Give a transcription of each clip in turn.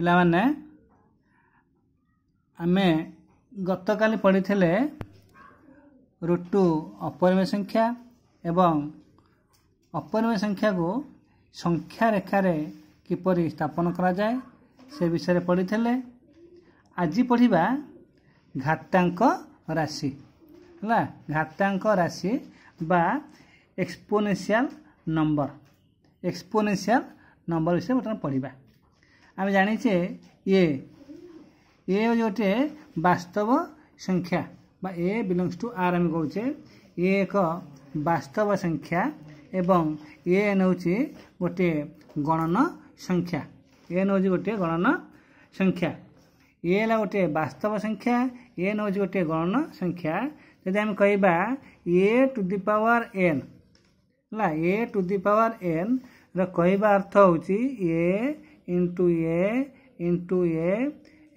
ପିଲାମାନେ ଆମେ ଗତକାଲି ପଢ଼ିଥିଲେ ଋତୁ ଅପରିମେୟ ସଂଖ୍ୟା ଏବଂ ଅପରିମେୟ ସଂଖ୍ୟାକୁ ସଂଖ୍ୟା ରେଖାରେ କିପରି ସ୍ଥାପନ କରାଯାଏ ସେ ବିଷୟରେ ପଢ଼ିଥିଲେ ଆଜି ପଢ଼ିବା ଘାତାଙ୍କ ରାଶି ହେଲା ଘାତାଙ୍କ ରାଶି ବା ଏକ୍ସପୋନେସିଆଲ ନମ୍ବର ଏକ୍ସପୋନେସିଆଲ ନମ୍ବର ବିଷୟରେ ବର୍ତ୍ତମାନ ପଢ଼ିବା আমি জানিছে এ এ হচ্ছে গোটে বাস্তব সংখ্যা বা এ বিলংস টু আর আমি কৌছে এ এক বাস্তব সংখ্যা এবং এ এন হচ্ছে গোটে গণন সংখ্যা এন হচ্ছে গোটে গণন সংখ্যা এ হল গোটে বাস্তব সংখ্যা এন হচ্ছে গোটে গণন সংখ্যা যদি আমি কহবা এ টু দি পাওয়ার এন ହେଲା ଏ ଟୁ ଦି ପାୱାର ଏନ୍ର କହିବା ଅର୍ଥ ହେଉଛି ଏ ଇଣ୍ଟୁ ଏ ଇଣ୍ଟୁ ଏ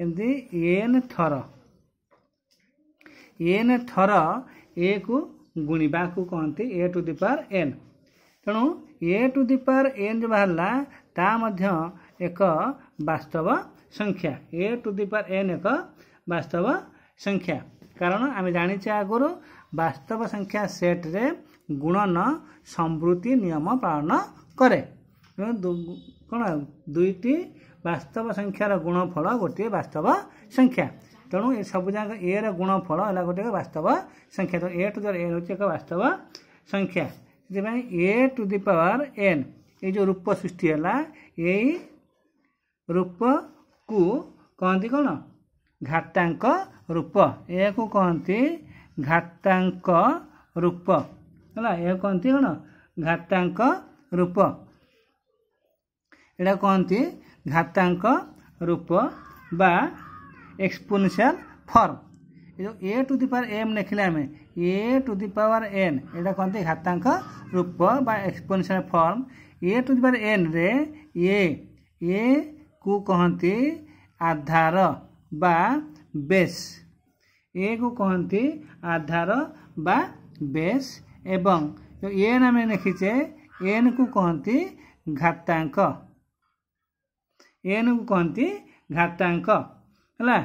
ଏମିତି ଏନ୍ ଥର ଏନ୍ ଥର ଏକୁ ଗୁଣିବାକୁ କହନ୍ତି a to the power n ତେଣୁ a to the power n ଯେଉଁ ବାହାରିଲା ତା ମଧ୍ୟ ଏକ ବାସ୍ତବ ସଂଖ୍ୟା a to the power n ଏକ ବାସ୍ତବ ସଂଖ୍ୟା କାରଣ ଆମେ ଜାଣିଛେ ଆଗରୁ ବାସ୍ତବ ସଂଖ୍ୟା ସେଟ୍ରେ ଗୁଣନ ସମୃତି ନିୟମ ପାଳନ କରେ କ'ଣ ଦୁଇଟି ବାସ୍ତବ ସଂଖ୍ୟାର ଗୁଣଫଳ ଗୋଟିଏ ବାସ୍ତବ ସଂଖ୍ୟା ତେଣୁ ଏ ସବୁଯାକ ଏର ଗୁଣଫଳ ହେଲା ଗୋଟିଏ ବାସ୍ତବ ସଂଖ୍ୟା ତେଣୁ ଏ ଟୁ ଦ ଏ ହେଉଛି ଏକ ବାସ୍ତବ ସଂଖ୍ୟା ସେଥିପାଇଁ a to the power n ଏଇ ଯେଉଁ ରୂପ ସୃଷ୍ଟି ହେଲା ଏଇ ରୂପକୁ କହନ୍ତି କ'ଣ ଘାତାଙ୍କ ରୂପ ଏହାକୁ କହନ୍ତି ଘାତାଙ୍କ ରୂପ ହେଲା ଏହାକୁ କହନ୍ତି କ'ଣ ଘାତାଙ୍କ ରୂପ এটা কহতি ঘাতাঙ্ক রূপ বা এক্সপোনেনশিয়াল ফর্ম ଏ ଯେଉଁ a to the power m ଲେଖିଲେ ଆମେ a to the power n ଏଇଟା କହନ୍ତି ଘାତାଙ୍କ ରୂପ ବା exponential form a to the power ଏନ୍ରେ ଏ ଏକୁ କହନ୍ତି ଆଧାର ବା ବେସ୍ ଏକୁ କହନ୍ତି ଆଧାର ବା ବେସ୍ ଏବଂ ଯେଉଁ ଏନ୍ ଆମେ ଲେଖିଛେ ଏନ୍କୁ କହନ୍ତି ଘାତାଙ୍କ ଏନ୍କୁ କହନ୍ତି ଘାତାଙ୍କ ହେଲା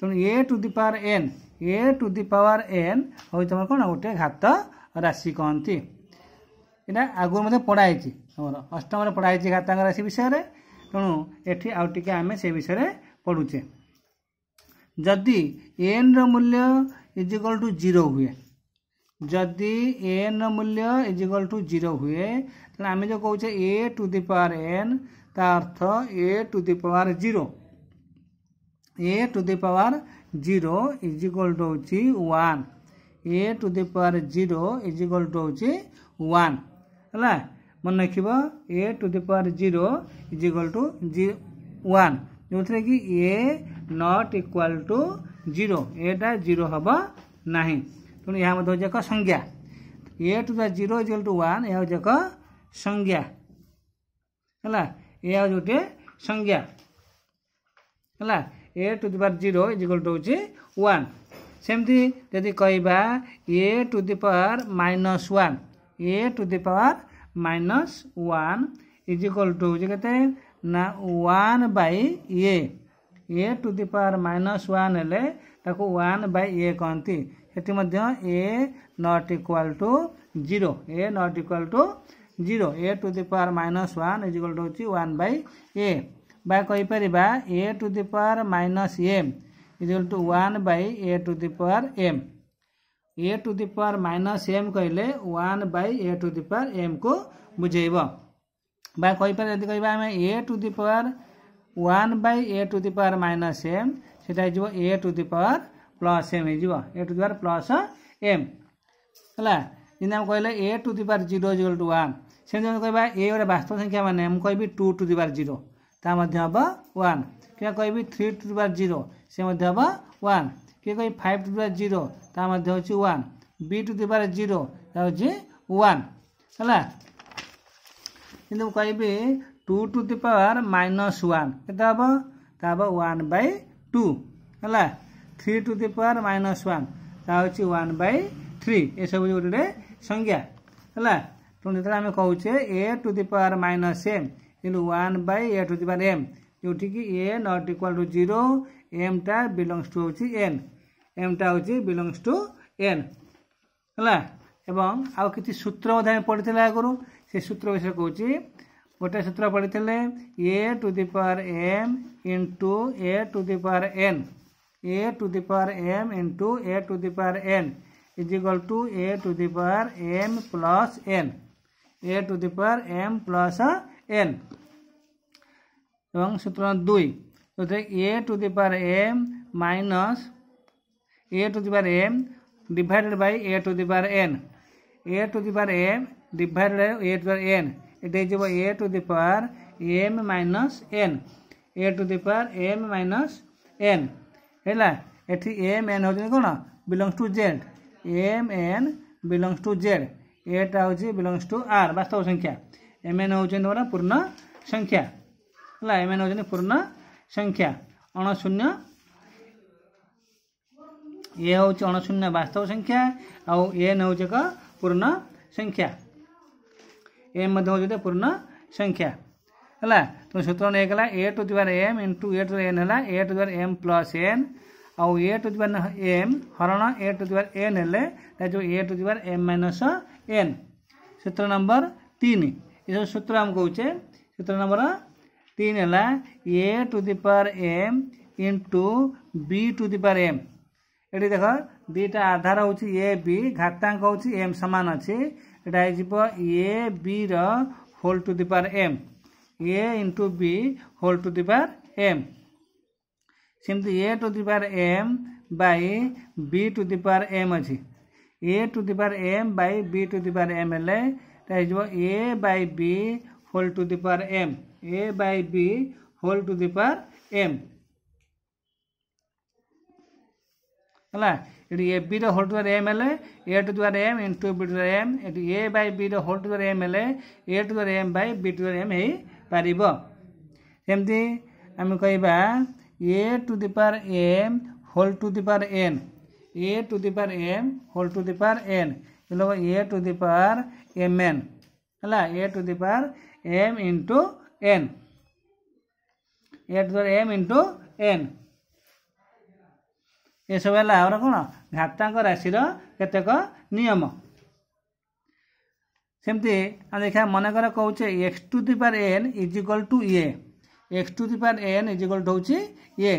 ତେଣୁ a to the power n a to the power n ହେଉଛି ତୁମର କ'ଣ ଗୋଟେ ଘାତ ରାଶି କହନ୍ତି ଏଇଟା ଆଗରୁ ମଧ୍ୟ ପଢ଼ା ହେଇଛି ଆମର ଅଷ୍ଟମରେ ପଢ଼ା ହେଇଛି ଘାତାଙ୍କ ରାଶି ବିଷୟରେ ତେଣୁ ଏଠି ଆଉ ଟିକେ ଆମେ ସେ ବିଷୟରେ ପଢ଼ୁଛେ ଯଦି ଏନ୍ର ମୂଲ୍ୟ ଇଜିକଲ୍ ଟୁ ଜିରୋ ହୁଏ ଯଦି ଏନ୍ର ମୂଲ୍ୟ ଇଜିକଲ୍ ଟୁ ଜିରୋ ହୁଏ ତେଣୁ ଆମେ ଯେଉଁ କହୁଛେ a to the power n তা অর্থ a to the power zero a to the power zero is equal to হচ্ছে one a to the power zero is equal to হচ্ছে ওয়ান ହେଲା ମନେ ରଖିବ a to the power zero is equal to ଜି one ଯେଉଁଥିରେ କି a not equal to zero ଏଟା zero ହେବ ନାହିଁ ତେଣୁ ଏହା ମଧ୍ୟ ହେଉଛି ଏକ ସଂଜ୍ଞା a to the zero is equal to one ଏହା ହେଉଛି ଏକ ସଂଜ୍ଞା ହେଲା ଏ ହେଉଛି ଗୋଟିଏ ସଂଜ୍ଞା ହେଲା a to the power zero is equal to ହେଉଛି ୱାନ୍ ସେମିତି ଯଦି କହିବା a to the power minus one a to the power minus one is equal to ହେଉଛି କେତେ ନା one by a a to the power minus one ହେଲେ ତାକୁ one by a କହନ୍ତି ସେଠି ମଧ୍ୟ a not equal to zero a not equal to zero a to the power minus one is equal to हूँ one by a बा a to the power minus m is equal to one by a to the power m a to the power minus m कहले one by a to the power m को बुझेब बा कहीपर यदि कह a to the power one by a to the power minus m से a to the power plus m हो to the power plus m है जिन्हें कहले a to the power zero is equal to one ସେମିତି ଆମେ କହିବା ଏ ଗୋଟେ ବାସ୍ତବ ସଂଖ୍ୟା ମାନେ ମୁଁ କହିବି ଟୁ ଟୁ ଦିବାର ଜିରୋ ତା ମଧ୍ୟ ହେବ ୱାନ୍ କିମ୍ବା କହିବି ଥ୍ରୀ ଟୁ ଦିବାର ଜିରୋ ସେ ମଧ୍ୟ ହେବ ୱାନ୍ କିଏ କହିବି ଫାଇଭ୍ ଟୁ ଦିବାର ଜିରୋ ତା ମଧ୍ୟ ହେଉଛି one b to the power zero ତା ହେଉଛି ୱାନ୍ ହେଲା କିନ୍ତୁ ମୁଁ କହିବି two to the power minus one କେତେ ହେବ ତା ହେବ ୱାନ୍ ବାଇ ଟୁ ହେଲା three to the power minus one তা হচ্ছে ওয়ান বাই থ্রি এসব ଗୋଟେ সংজ্ঞা ହେଲା ତେଣୁ ଯେତେବେଳେ ଆମେ କହୁଛେ a to the power minus m into one by a to the power m ଯେଉଁଠିକି a not equal to zero ଏମ୍ଟା ବିଲଙ୍ଗସ୍ ଟୁ ହେଉଛି ଏନ୍ ଏମ୍ଟା ହେଉଛି ବିଲଙ୍ଗସ୍ ଟୁ ଏନ୍ ହେଲା ଏବଂ ଆଉ କିଛି ସୂତ୍ର ମଧ୍ୟ ଆମେ ପଢ଼ିଥିଲେ ଆଗରୁ ସେ ସୂତ୍ର ବିଷୟରେ କହୁଛି ଗୋଟେ ସୂତ୍ର ପଢ଼ିଥିଲେ a to the power m into a to the power n a to the power m into a to the power n is equal to a to the power m plus n a to the power m plus n এবং সূত্র দুই অর্থাৎ a to the power m minus a to the power m divided by a to the power n a to the power m divided by a to power n এটা হয়ে যাব a to the power m minus n a to the power m minus n ହେଲା ଏଠି m n ହେଉଛନ୍ତି କ'ଣ belongs to Z m n belongs to Z एट हूँ belongs to are बास्तव संख्या एम एन हो पूर्ण संख्या है एम एन हो पूर्ण संख्या अणशून्य ए हूँ अणशून्य बास्तव संख्या आन हूँ एक पूर्ण संख्या एम हो पूर्ण संख्या है तुम सूत्र a to the power m into a to n है a to the power m plus n a to the power m हरण ए टू दिवार एन हेल्ले जो a to the power m minus n सूत्र नंबर तीन ये सूत्र आम कहे सूत्र नंबर तीन है a to the power m into b to the power m ये देख दीटा आधार हूँ ए बी घाता हूँ एम सामान अच्छी यहाँ a b whole to the power m a into b whole to the power m same a to the power m by b to the power m अच्छी a to the power m by b to the power m ହେଲେ ଏଇଟା ହେଇଯିବ a by b whole to the power m a by b whole to the power m ହେଲା ଏଠି ଏ ବିର whole to m ହେଲେ a to ଦ୍ୱାରା m into b to m ଏଠି a by ବିର ହୋଲ୍ ଟୁ ଦ୍ୱାରା m ହେଲେ a to ଦ୍ୱାରା ଏମ୍ ବାଇ ବି ଟୁ ଦ୍ୱାରା ଏମ୍ ହେଇପାରିବ ସେମିତି ଆମେ କହିବା a to the power m whole to the power n a to the power m whole to the power n এগুলো a to the power m n ହେଲା a to the power m into N a to the m into n ଏସବୁ ହେଲା ଆମର କ'ଣ ଘାତାଙ୍କ ରାଶିର କେତେକ ନିୟମ ସେମିତି ଆମେ ଦେଖିବା ମନେକର କହୁଛେ x to the power n is equal to a x to the power n is equal to ହେଉଛି a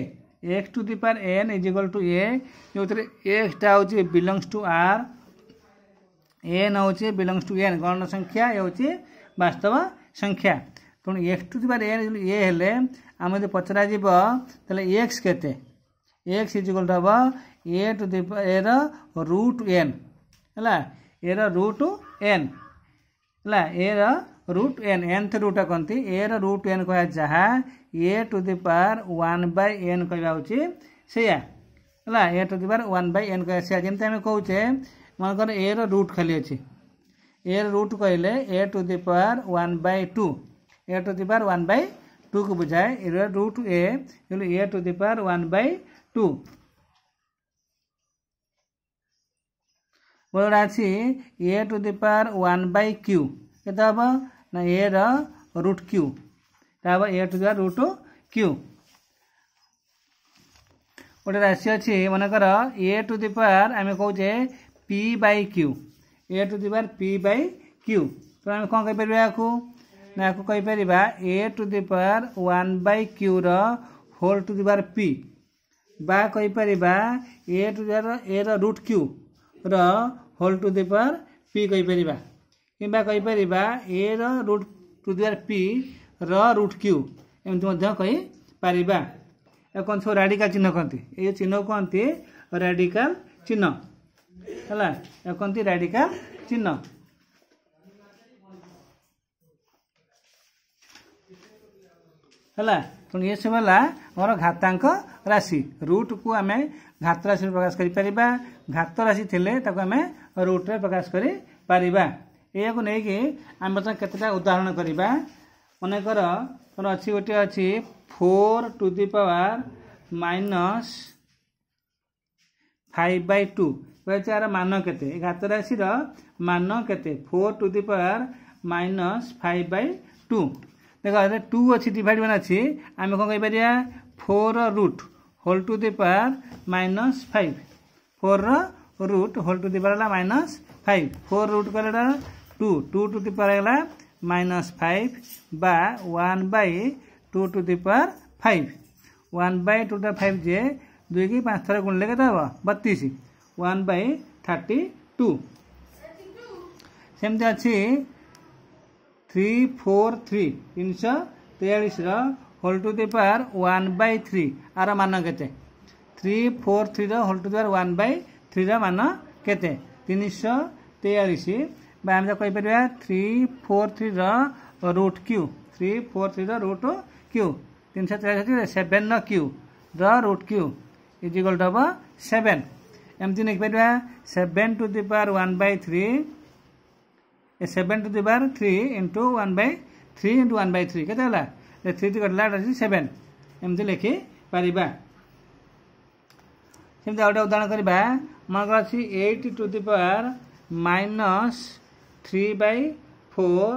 x to the power n is to a जो थे एक्सटा हूँ बिलंगस टू आर एन हूँ बिलंगस टू एन गण संख्या ये हूँ बास्तव संख्या तेणु x to the power n a आम जब पचर तेल एक्स के एक्स इज इक्वाल हम a to the a root n है ए रुट एन है a root n n nth root कहते ए रूट एन कह जहाँ a to the power one by n कहवा सेया a to the power one by n कह से जमी आम कहे मनकर ए रूट खाली अच्छे ए रूट कहले a to the power one by two a to the power one by two को बुझाए root a to the power one by two गोटे अच्छी a to the power one by q के हम না a র root q তারপর a to দ্বারা রুট কিউ গোটে রাশি অছি মনেকর এ টু দি পাওয়ার আমি কৌছে p by q a to the power p by Q তো আমি কম কইপার না এখন কইপার a to the power one by কিউর whole to the power p বা কইপার a to the power a root q র whole to the power p কইপার କିମ୍ବା କହିପାରିବା ଏର root to the r p ର ରୁଟ୍ କ୍ୟୁ ଏମିତି ମଧ୍ୟ କହିପାରିବା ଆଉ କ'ଣ ସବୁ ରାଡ଼ିକାଲ ଚିହ୍ନ କହନ୍ତି ଏ ଚିହ୍ନକୁ କହନ୍ତି ରାଡ଼ିକାଲ ଚିହ୍ନ ହେଲା ଆଉ କହନ୍ତି ରାଡ଼ିକାଲ ଚିହ୍ନ ହେଲା ତେଣୁ ଏସବୁ ହେଲା ଆମର ଘାତାଙ୍କ ରାଶି ରୁଟ୍କୁ ଆମେ ଘାତ ରାଶିରେ ପ୍ରକାଶ କରିପାରିବା ଘାତ ରାଶି ଥିଲେ ତାକୁ ଆମେ ରୁଟ୍ରେ ପ୍ରକାଶ କରିପାରିବା ଏହାକୁ ନେଇକି ଆମେ ବର୍ତ୍ତମାନ କେତେଟା ଉଦାହରଣ କରିବା ମନେକର ତୁମର ଅଛି ଗୋଟିଏ ଅଛି four to the power minus five by two କହିଛି ଏହାର ମାନ କେତେ ଘାତ ରାଶିର ମାନ କେତେ four to the power minus five by two ଦେଖ ଏଥିରେ ଟୁ ଅଛି ଡିଭାଇଡ଼ ମାନେ ଅଛି ଆମେ କ'ଣ କହିପାରିବା four root whole to the power minus five four root whole to the power হল মাইনস ফাইভ ফোর রুট কলে এটা two two to the power গেলা মাইনাস ফাইভ বা one by two to the power five one by two টা five যে দুই কি পাঁচ থর গুণলে কত হব বতিশ ওয়ান বাই থার্টি টু সেমতি আছে থ্রি ফোর থ্রি তিনশো তেয়াশর whole to the power one by three আর মান কেতে থ্রি ফোর থ্রির whole to the power one by থ্রির মান কেতে তিনশো তেয়াশ ବା ଆମେ ତାକୁ କହିପାରିବା ଥ୍ରୀ ଫୋର୍ ଥ୍ରୀର ରୁଟ୍ କ୍ୟୁ ଥ୍ରୀ ଫୋର୍ ଥ୍ରୀର ରୁଟ୍ କ୍ୟୁ ତିନିଶହ ଚାଳିଶ ସେଭେନ୍ର କ୍ୟୁ ର root q is equal to ହେବ ସେଭେନ୍ ଏମିତି ନେଇପାରିବା seven to the power one by three seven to the power three into one by three into one by three କେତେ ହେଲା ଥ୍ରୀ ଥ୍ରୀ କଟିଲା ଏଇଟା ହେଉଛି ସେଭେନ୍ ଏମିତି ଲେଖିପାରିବା ସେମିତି ଆଉ ଗୋଟେ ଉଦାହରଣ କରିବା ମନେକର ଅଛି eight to the power minus three by four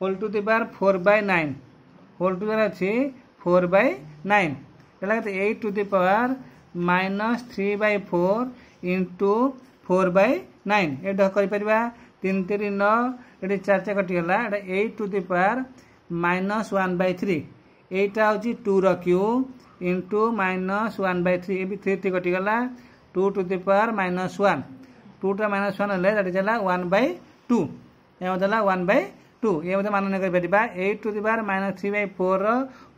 whole to the power four by nine whole to the power three four by nine তাহলে eight to the power minus three by four into four by nine এটা করিপারা তিন তিন নଅ এটি চার চার কটিগলা এটা eight to the power minus one by three এইটা হচ্ছে টুর q into minus one by three a b three three কটিগলা two to the power minus one টুটা মাইনস ওয়ান হলে এটা চালা ওয়ান বাই টু ଏ ଦେଲା ୱାନ୍ ବାଇ ଟୁ ଏ ମଧ୍ୟ ମାନନୀୟ କରିପାରିବା ଏଇଟ୍ ଟୁ ଦି ବାର minus three by four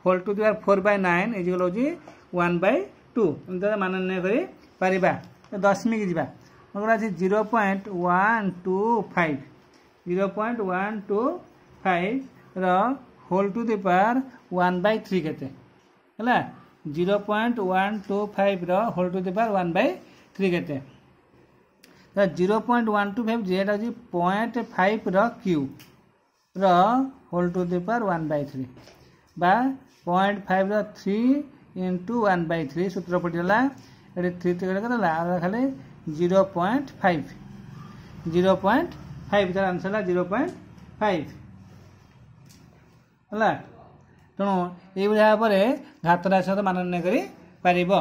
whole to the ବାର ଫୋର୍ ବାଇ ନାଇନ୍ ଇଜିକାଲ୍ ହେଉଛି ୱାନ୍ ବାଇ ଟୁ ଏମିତି ମାନନୀୟ କରିପାରିବା ଦଶମିକ ଯିବା ମୋର ଅଛି zero point one two five zero point one two ଫାଇଭ୍ର whole to the power one by three କେତେ ହେଲା ଜିରୋ ପଏଣ୍ଟ ୱାନ୍ ଟୁ ଫାଇଭ୍ର whole to the power one by three କେତେ zero point one two five z ହେଉଛି point ଫାଇଭ୍ର କ୍ୟୁର whole to the power one by three ବା point ଫାଇଭ୍ର three into one by three ସୂତ୍ର ପଡ଼ିଗଲା ଏଠି ଥ୍ରୀ ଥ୍ରୀ କରିଦେଲା ଆଉ ଖାଲି zero point five zero point five ତା'ର ଆନ୍ସର୍ ହେଲା ଜିରୋ ପଏଣ୍ଟ ଫାଇଭ୍ ହେଲା ତେଣୁ ଏଇଭଳି ଭାବରେ ଘାତ ରାଶି ମାନ ନିର୍ଣ୍ଣୟ କରିପାରିବ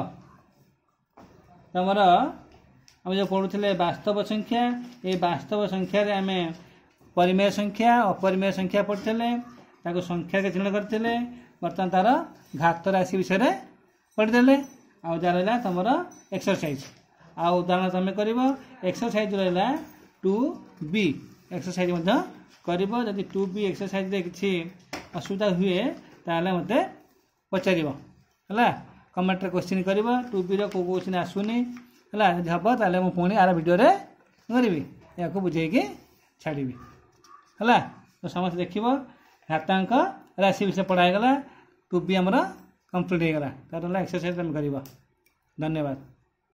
ତୁମର ଆମେ ଯେଉଁ ପଢ଼ୁଥିଲେ ବାସ୍ତବ ସଂଖ୍ୟା ଏଇ ବାସ୍ତବ ସଂଖ୍ୟାରେ ଆମେ ପରିମେୟ ସଂଖ୍ୟା ଅପରିମେୟ ସଂଖ୍ୟା ପଢ଼ିଥିଲେ ତାକୁ ସଂଖ୍ୟାରେ ଚିହ୍ନଟ କରିଥିଲେ ବର୍ତ୍ତମାନ ତା'ର ଘାତ ରାଶି ବିଷୟରେ ପଢ଼ିଥିଲେ ଆଉ ଯାହା ରହିଲା ତୁମର ଏକ୍ସରସାଇଜ୍ ଆଉ ଉଦାହରଣ ତୁମେ କରିବ ଏକ୍ସରସାଇଜ୍ ରହିଲା ଟୁ ବି ଏକ୍ସରସାଇଜ୍ ମଧ୍ୟ କରିବ ଯଦି ଟୁ ବି ଏକ୍ସରସାଇଜ୍ରେ କିଛି ଅସୁବିଧା ହୁଏ ତାହେଲେ ମୋତେ ପଚାରିବ ହେଲା କମେଣ୍ଟରେ କୋଶ୍ଚିନ୍ କରିବ ଟୁ ବିର କେଉଁ କୋଶ୍ଚିନ୍ ଆସୁନି ହେଲା ଯଦି ହେବ ତାହେଲେ ମୁଁ ପୁଣି ଆର ଭିଡ଼ିଓରେ କରିବି ଏହାକୁ ବୁଝେଇକି ଛାଡ଼ିବି ହେଲା ତ ସମସ୍ତେ ଦେଖିବ ହାତାଙ୍କ ରାଶି ବିଷୟ ପଢ଼ା ହେଇଗଲା ଟୁ ବି ଆମର କମ୍ପ୍ଲିଟ୍ ହେଇଗଲା ତା'ର ହେଲା ଏକ୍ସରସାଇଜ୍ ତୁମେ କରିବ ଧନ୍ୟବାଦ